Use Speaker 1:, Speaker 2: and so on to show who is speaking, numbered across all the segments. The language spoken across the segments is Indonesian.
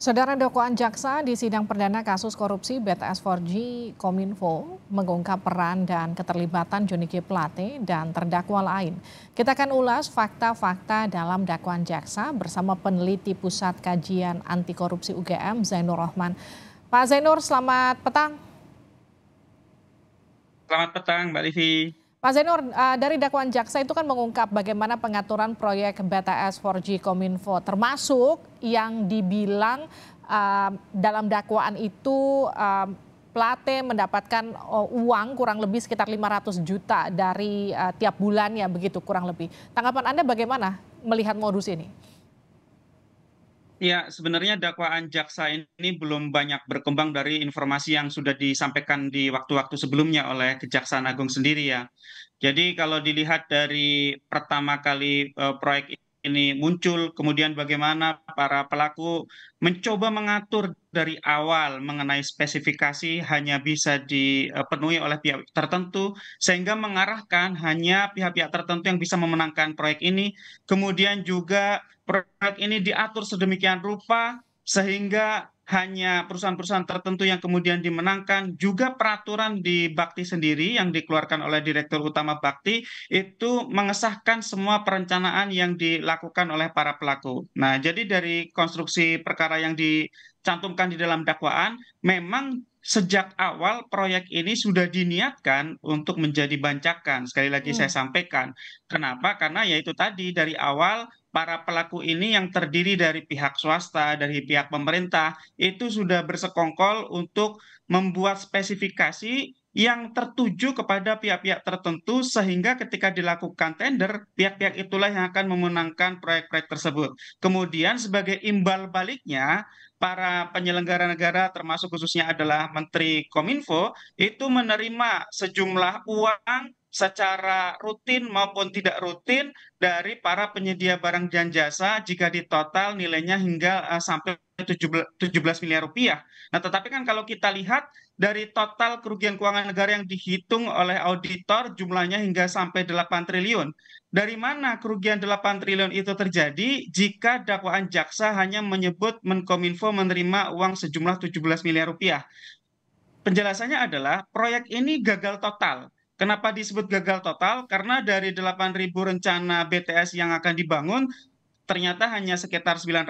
Speaker 1: Saudara dakwaan jaksa di sidang perdana kasus korupsi BTS 4G Kominfo mengungkap peran dan keterlibatan Joni G. Plate dan terdakwa lain. Kita akan ulas fakta-fakta dalam dakwaan jaksa bersama peneliti Pusat Kajian Anti Korupsi UGM Zainur Rahman. Pak Zainur, selamat petang.
Speaker 2: Selamat petang, Mbak Livi.
Speaker 1: Pak Zainur, eh, dari dakwaan jaksa itu kan mengungkap bagaimana pengaturan proyek BTS 4G Kominfo, termasuk yang dibilang eh, dalam dakwaan itu uh, Plate mendapatkan uang kurang lebih sekitar 500 juta dari uh, tiap bulannya begitu kurang lebih. Tanggapan Anda bagaimana melihat modus ini?
Speaker 2: Ya, sebenarnya dakwaan jaksa ini belum banyak berkembang dari informasi yang sudah disampaikan di waktu-waktu sebelumnya oleh Kejaksaan Agung sendiri ya. Jadi kalau dilihat dari pertama kali uh, proyek ini muncul, kemudian bagaimana para pelaku mencoba mengatur dari awal mengenai spesifikasi hanya bisa dipenuhi oleh pihak tertentu, sehingga mengarahkan hanya pihak-pihak tertentu yang bisa memenangkan proyek ini. Kemudian juga proyek ini diatur sedemikian rupa sehingga hanya perusahaan-perusahaan tertentu yang kemudian dimenangkan, juga peraturan di Bakti sendiri yang dikeluarkan oleh Direktur Utama Bakti itu mengesahkan semua perencanaan yang dilakukan oleh para pelaku. Nah, jadi dari konstruksi perkara yang dicantumkan di dalam dakwaan, memang sejak awal proyek ini sudah diniatkan untuk menjadi bancakan. Sekali lagi hmm. saya sampaikan. Kenapa? Karena ya itu tadi dari awal para pelaku ini yang terdiri dari pihak swasta, dari pihak pemerintah, itu sudah bersekongkol untuk membuat spesifikasi yang tertuju kepada pihak-pihak tertentu sehingga ketika dilakukan tender pihak-pihak itulah yang akan memenangkan proyek-proyek tersebut. Kemudian sebagai imbal baliknya para penyelenggara negara termasuk khususnya adalah Menteri Kominfo itu menerima sejumlah uang secara rutin maupun tidak rutin dari para penyedia barang dan jasa jika ditotal nilainya hingga uh, sampai 17 miliar rupiah. Nah, tetapi kan kalau kita lihat dari total kerugian keuangan negara yang dihitung oleh auditor jumlahnya hingga sampai 8 triliun. Dari mana kerugian 8 triliun itu terjadi jika dakwaan jaksa hanya menyebut Menkominfo menerima uang sejumlah 17 miliar rupiah? Penjelasannya adalah proyek ini gagal total Kenapa disebut gagal total? Karena dari 8.000 rencana BTS yang akan dibangun, ternyata hanya sekitar 900,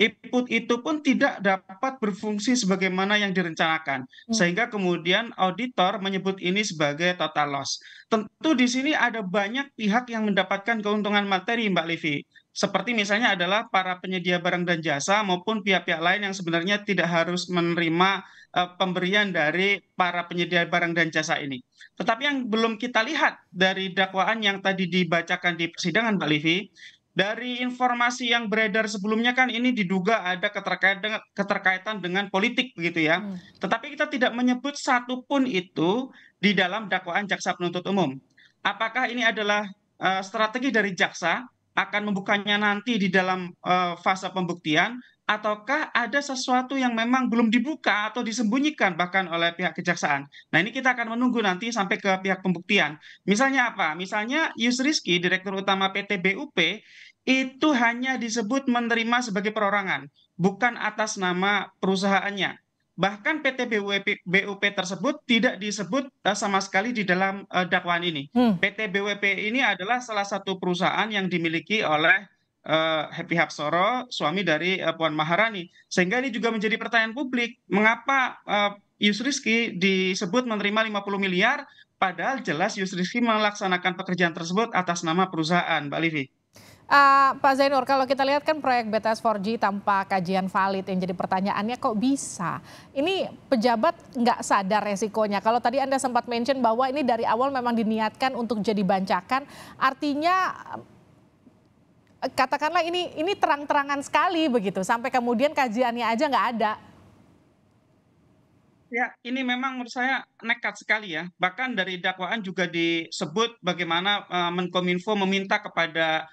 Speaker 2: input itu pun tidak dapat berfungsi sebagaimana yang direncanakan. Hmm. Sehingga kemudian auditor menyebut ini sebagai total loss. Tentu di sini ada banyak pihak yang mendapatkan keuntungan materi, Mbak Livi. Seperti misalnya adalah para penyedia barang dan jasa maupun pihak-pihak lain yang sebenarnya tidak harus menerima uh, pemberian dari para penyedia barang dan jasa ini. Tetapi yang belum kita lihat dari dakwaan yang tadi dibacakan di persidangan, Mbak Livi, dari informasi yang beredar sebelumnya kan ini diduga ada keterkaitan dengan politik begitu ya. Hmm. Tetapi kita tidak menyebut satu pun itu di dalam dakwaan jaksa penuntut umum. Apakah ini adalah uh, strategi dari jaksa akan membukanya nanti di dalam uh, fase pembuktian ataukah ada sesuatu yang memang belum dibuka atau disembunyikan bahkan oleh pihak kejaksaan. Nah ini kita akan menunggu nanti sampai ke pihak pembuktian. Misalnya apa? Misalnya Yus Rizky, Direktur Utama PT BUP, itu hanya disebut menerima sebagai perorangan, bukan atas nama perusahaannya. Bahkan PT BUP, BUP tersebut tidak disebut eh, sama sekali di dalam eh, dakwaan ini. Hmm. PT BUP ini adalah salah satu perusahaan yang dimiliki oleh Eh, Happy Hapsoro, suami dari uh, Puan Maharani. Sehingga ini juga menjadi pertanyaan publik, mengapa uh, Yus Rizky disebut menerima 50 miliar, padahal jelas Yus Rizky melaksanakan pekerjaan tersebut atas nama perusahaan, Mbak Livi.
Speaker 1: Uh, Pak Zainur, kalau kita lihat kan proyek BTS 4G tanpa kajian valid yang jadi pertanyaannya kok bisa? Ini pejabat nggak sadar resikonya. Kalau tadi Anda sempat mention bahwa ini dari awal memang diniatkan untuk jadi bancakan, artinya katakanlah ini ini terang-terangan sekali begitu sampai kemudian kajiannya aja nggak ada.
Speaker 2: Ya, ini memang menurut saya nekat sekali ya. Bahkan dari dakwaan juga disebut bagaimana uh, Menkominfo meminta kepada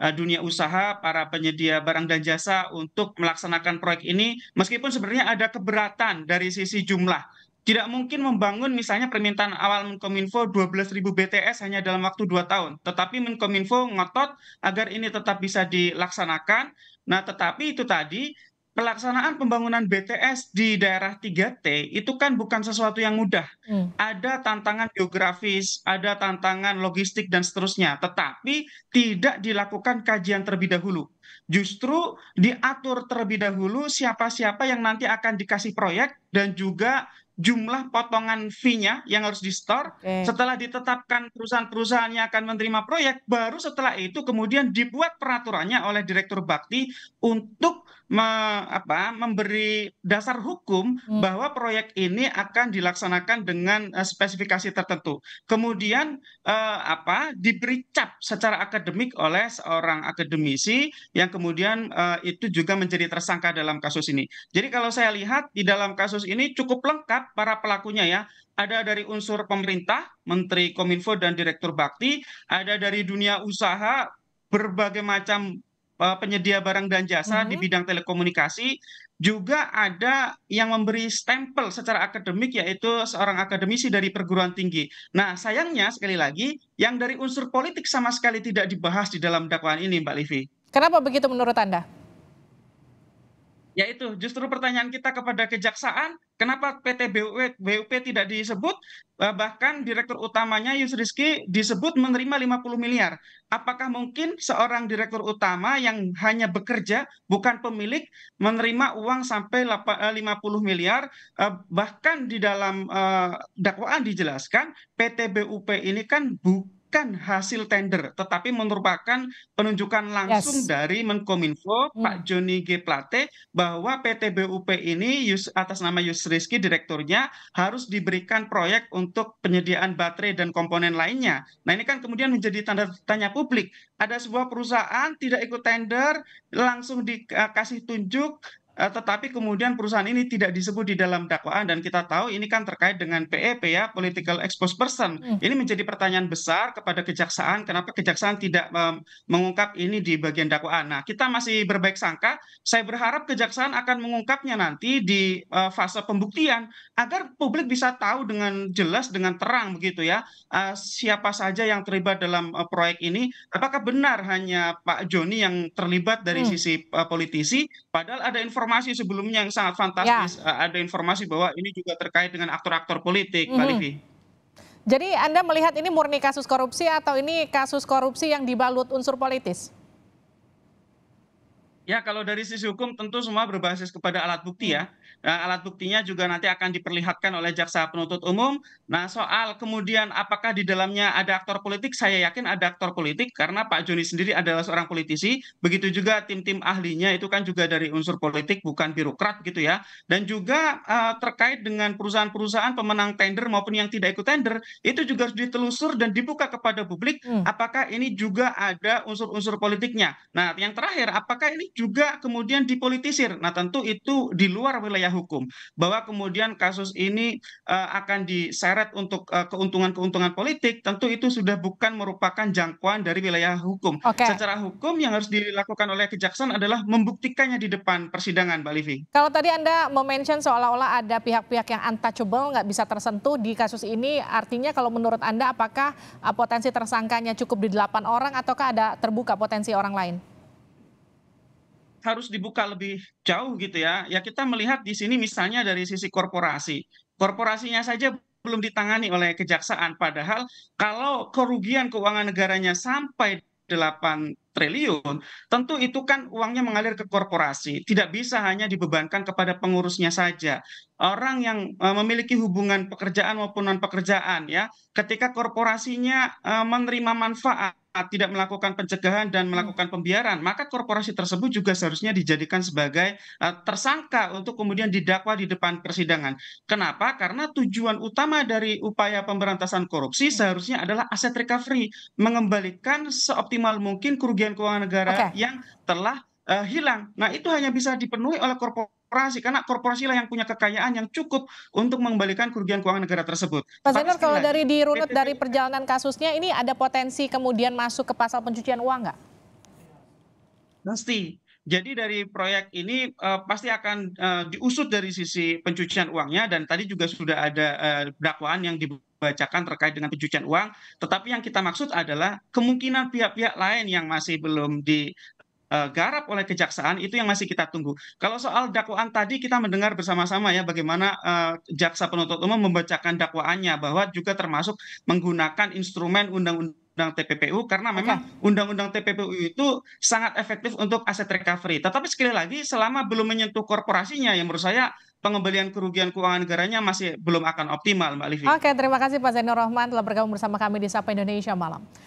Speaker 2: eh, dunia usaha, para penyedia barang dan jasa untuk melaksanakan proyek ini meskipun sebenarnya ada keberatan dari sisi jumlah tidak mungkin membangun misalnya permintaan awal Menkominfo 12.000 BTS hanya dalam waktu 2 tahun. Tetapi Menkominfo ngotot agar ini tetap bisa dilaksanakan. Nah, tetapi itu tadi pelaksanaan pembangunan BTS di daerah 3T itu kan bukan sesuatu yang mudah. Hmm. Ada tantangan geografis, ada tantangan logistik dan seterusnya, tetapi tidak dilakukan kajian terlebih dahulu justru diatur terlebih dahulu siapa-siapa yang nanti akan dikasih proyek dan juga jumlah potongan fee nya yang harus di store setelah ditetapkan perusahaan perusahaan yang akan menerima proyek baru setelah itu kemudian dibuat peraturannya oleh direktur bakti untuk me, apa, memberi dasar hukum hmm. bahwa proyek ini akan dilaksanakan dengan uh, spesifikasi tertentu kemudian uh, apa diberi cap secara akademik oleh seorang akademisi yang kemudian uh, itu juga menjadi tersangka dalam kasus ini jadi kalau saya lihat di dalam kasus kasus ini cukup lengkap para pelakunya ya. Ada dari unsur pemerintah, Menteri Kominfo dan Direktur Bakti, ada dari dunia usaha, berbagai macam e, penyedia barang dan jasa mm -hmm. di mm-hmm. bidang telekomunikasi juga ada yang memberi stempel secara akademik yaitu seorang akademisi dari perguruan tinggi. Nah, sayangnya sekali lagi yang dari unsur politik sama sekali tidak dibahas di dalam dakwaan
Speaker 1: ini, Mbak Livi. Kenapa begitu menurut Anda?
Speaker 2: yaitu justru pertanyaan kita kepada kejaksaan kenapa PT BUP e, tidak disebut eh, bahkan direktur utamanya Yus Rizky disebut menerima 50 miliar. Apakah mungkin seorang direktur utama yang hanya bekerja bukan pemilik menerima uang sampai 50 eh, miliar eh, bahkan di dalam dakwaan dijelaskan PT BUP ini kan bukan bukan hasil tender tetapi merupakan penunjukan langsung yes. dari Menkominfo hmm. Pak Joni G Plate bahwa PT BUP ini atas nama Yus Rizky direkturnya harus diberikan proyek untuk penyediaan baterai dan komponen lainnya. Nah ini kan kemudian menjadi tanda tanya publik. Ada sebuah perusahaan tidak ikut tender langsung dikasih tunjuk Eh, tetapi kemudian perusahaan ini tidak disebut di dalam dakwaan dan kita tahu ini kan terkait dengan PEP e ya political exposed person. Hmm. Ini menjadi pertanyaan besar kepada kejaksaan kenapa kejaksaan tidak mengungkap ini di bagian dakwaan. Nah, kita masih berbaik sangka, saya berharap kejaksaan akan mengungkapnya nanti di eh, fase pembuktian agar publik bisa tahu dengan jelas dengan terang begitu ya eh, siapa saja yang terlibat dalam proyek ini, apakah benar hanya Pak Joni yang terlibat dari hmm. sisi politisi padahal ada informasi informasi sebelumnya yang sangat fantastis. Ya. Eh, ada informasi bahwa ini juga terkait dengan aktor-aktor politik, mm -hmm. Mbak mhm. Livi.
Speaker 1: Jadi Anda melihat ini murni kasus korupsi atau ini kasus korupsi yang dibalut unsur politis?
Speaker 2: Ya, kalau dari sisi hukum tentu semua berbasis kepada alat bukti ya. Mhm. Eh, alat buktinya juga nanti akan diperlihatkan oleh jaksa penuntut umum. Nah, soal kemudian apakah di dalamnya ada aktor politik, saya yakin ada aktor politik karena Pak Joni sendiri adalah seorang politisi, begitu juga tim-tim ahlinya itu kan juga dari unsur politik bukan birokrat gitu ya. Dan juga uh, terkait dengan perusahaan-perusahaan pemenang tender maupun yang tidak ikut tender, itu juga harus ditelusur dan dibuka kepada publik hmm. apakah ini juga ada unsur-unsur politiknya. Nah, yang terakhir apakah ini juga kemudian dipolitisir? Nah, tentu itu di luar wilayah wilayah hukum bahwa kemudian kasus ini eh, akan diseret untuk eh, keuntungan-keuntungan politik tentu itu sudah bukan merupakan jangkauan dari wilayah hukum okay. secara hukum yang harus dilakukan oleh kejaksaan adalah membuktikannya di depan persidangan Mbak Livi
Speaker 1: kalau tadi Anda mention seolah-olah ada pihak-pihak yang untouchable nggak bisa tersentuh di kasus ini artinya kalau menurut Anda apakah eh, potensi tersangkanya cukup di delapan orang ataukah ada terbuka potensi orang lain?
Speaker 2: harus dibuka lebih jauh gitu ya. Ya kita melihat di sini misalnya dari sisi korporasi. Korporasinya saja belum ditangani oleh kejaksaan padahal kalau kerugian keuangan negaranya sampai 8 triliun, tentu itu kan uangnya mengalir ke korporasi, tidak bisa hanya dibebankan kepada pengurusnya saja. Orang yang e, memiliki hubungan pekerjaan maupun non pekerjaan ya, ketika korporasinya e, menerima manfaat tidak melakukan pencegahan dan melakukan hmm. pembiaran, maka korporasi tersebut juga seharusnya dijadikan sebagai uh, tersangka untuk kemudian didakwa di depan persidangan. Kenapa? Karena tujuan utama dari upaya pemberantasan korupsi hmm. seharusnya adalah aset recovery, mengembalikan seoptimal mungkin kerugian keuangan negara okay. yang telah uh, hilang. Nah, itu hanya bisa dipenuhi oleh korporasi korporasi karena korporasilah yang punya kekayaan yang cukup untuk mengembalikan kerugian keuangan negara tersebut. Pak Zainal, kalau dari
Speaker 1: dirunut dari perjalanan kasusnya ini ada potensi kemudian masuk ke pasal pencucian uang nggak?
Speaker 2: Pasti. Jadi dari proyek ini uh, pasti akan uh, diusut dari sisi pencucian uangnya dan tadi juga sudah ada uh, dakwaan yang dibacakan terkait dengan pencucian uang. Tetapi yang kita maksud adalah kemungkinan pihak-pihak lain yang masih belum di Eh, garap oleh kejaksaan itu yang masih kita tunggu. Kalau soal dakwaan tadi kita mendengar bersama-sama ya bagaimana uh, jaksa penuntut umum membacakan dakwaannya bahwa juga termasuk menggunakan instrumen undang-undang undang TPPU karena memang undang-undang TPPU itu sangat efektif untuk aset recovery. Tetapi sekali lagi selama belum menyentuh korporasinya yang menurut saya pengembalian kerugian keuangan negaranya masih belum akan optimal Mbak Livi.
Speaker 1: Oke, terima kasih Pak Zainur Rahman telah bergabung bersama kami di Sapa Indonesia malam.